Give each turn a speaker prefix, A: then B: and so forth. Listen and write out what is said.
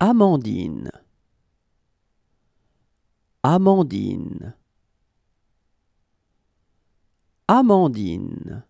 A: Amandine Amandine Amandine